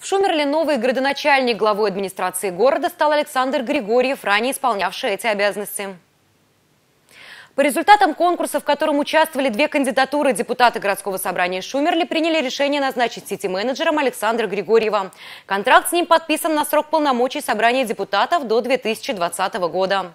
В Шумерле новый градоначальник главой администрации города стал Александр Григорьев, ранее исполнявший эти обязанности. По результатам конкурса, в котором участвовали две кандидатуры, депутаты городского собрания Шумерли приняли решение назначить сити-менеджером Александра Григорьева. Контракт с ним подписан на срок полномочий собрания депутатов до 2020 года.